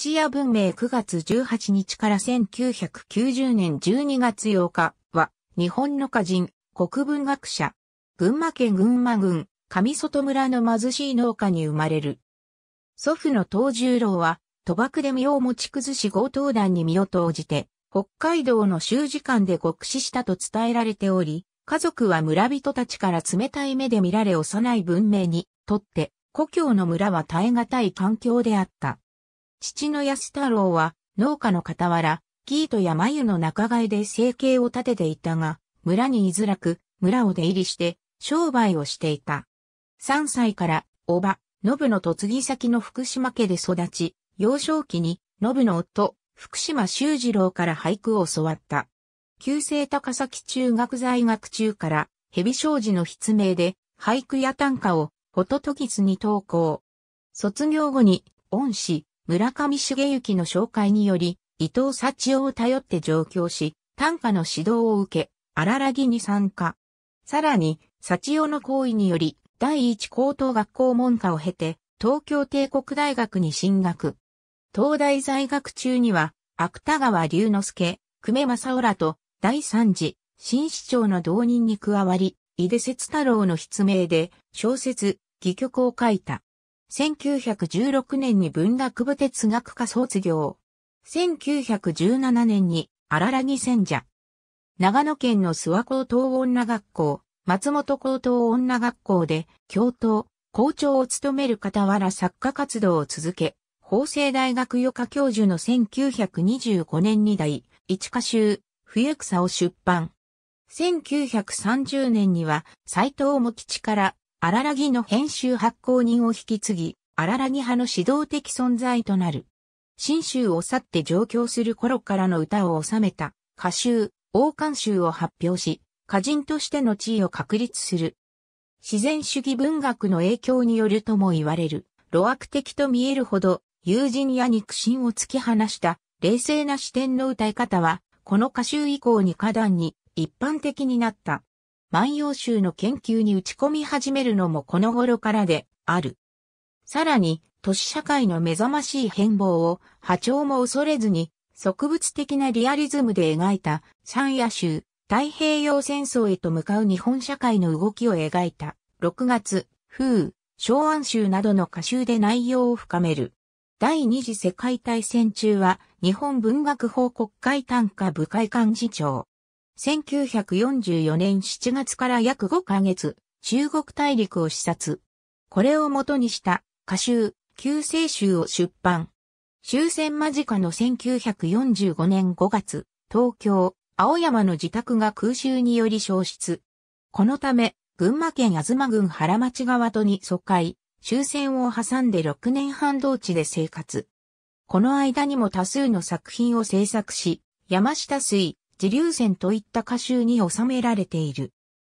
一夜文明9月18日から1990年12月8日は、日本の歌人、国文学者、群馬県群馬郡、上外村の貧しい農家に生まれる。祖父の東十郎は、賭博で身を持ち崩し強盗団に身を投じて、北海道の州時間で極死したと伝えられており、家族は村人たちから冷たい目で見られ幼い文明にとって、故郷の村は耐え難い環境であった。父の安太郎は農家の傍ら、生糸や眉の仲買で生計を立てていたが、村に居づらく、村を出入りして商売をしていた。3歳から、叔母、信の嫁ぎ先の福島家で育ち、幼少期に、信の夫、福島修二郎から俳句を教わった。旧世高崎中学在学中から、蛇小路の筆名で、俳句や短歌を、ホトトギスに投稿。卒業後に、恩師、村上茂之の紹介により、伊藤幸雄を頼って上京し、短歌の指導を受け、荒らぎに参加。さらに、幸雄の行為により、第一高等学校門下を経て、東京帝国大学に進学。東大在学中には、芥川龍之介、久米正浦と、第三次、新市長の同人に加わり、井出節太郎の筆名で、小説、戯曲を書いた。1916年に文学部哲学科卒業。1917年に荒らぎ戦者。長野県の諏訪高等女学校、松本高等女学校で教頭、校長を務める傍ら作家活動を続け、法政大学予科教授の1925年に第一歌集、冬草を出版。1930年には斎藤茂吉から荒らぎの編集発行人を引き継ぎ、荒らぎ派の指導的存在となる。新州を去って上京する頃からの歌を収めた歌集、王冠集を発表し、歌人としての地位を確立する。自然主義文学の影響によるとも言われる、露悪的と見えるほど、友人や肉親を突き放した冷静な視点の歌い方は、この歌集以降に花壇に一般的になった。万葉集の研究に打ち込み始めるのもこの頃からである。さらに、都市社会の目覚ましい変貌を波長も恐れずに植物的なリアリズムで描いた三夜集、太平洋戦争へと向かう日本社会の動きを描いた6月、風、昭安集などの歌集で内容を深める。第二次世界大戦中は日本文学報国会短歌部会幹事長。1944年7月から約5ヶ月、中国大陸を視察。これを元にした歌集、旧世集を出版。終戦間近の1945年5月、東京、青山の自宅が空襲により消失。このため、群馬県東郡原町川戸に疎開、終戦を挟んで6年半同地で生活。この間にも多数の作品を制作し、山下水、自流線といった歌集に収められている。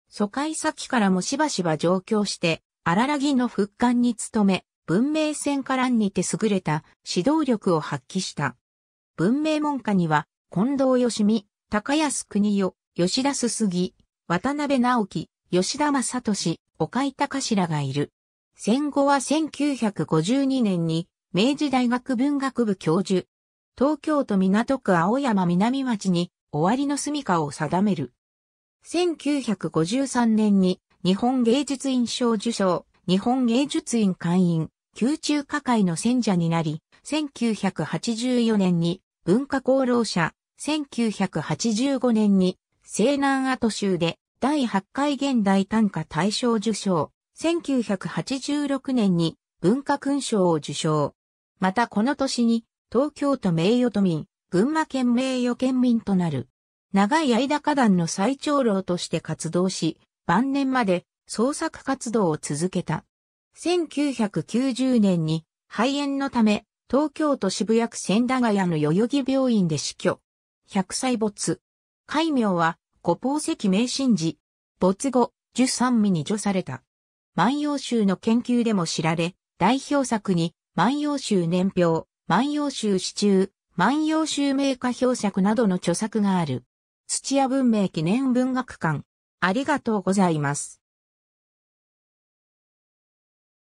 疎開先からもしばしば上京して、荒らぎの復刊に努め、文明戦からにて優れた指導力を発揮した。文明門下には、近藤義美、高安国代、吉田すすぎ、渡辺直樹、吉田正俊、岡井隆らがいる。戦後は1952年に、明治大学文学部教授、東京都港区青山南町に終わりの住処を定める。1953年に日本芸術院賞受賞、日本芸術院会員、宮中歌会の選者になり、1984年に文化功労者、1985年に西南アト州で第8回現代短歌大賞受賞、1986年に文化勲章を受賞。またこの年に東京都名誉都民、群馬県名誉県民となる。長い間花壇の最長老として活動し、晩年まで創作活動を続けた。1990年に肺炎のため、東京都渋谷区千駄ヶ谷の代々木病院で死去。100歳没。戒名は、古宝石名神寺。没後、十三味に除された。万葉集の研究でも知られ、代表作に、万葉集年表、万葉集詩中、万葉集名家表作などの著作がある。チア文明記念文学館。ありがとうございます。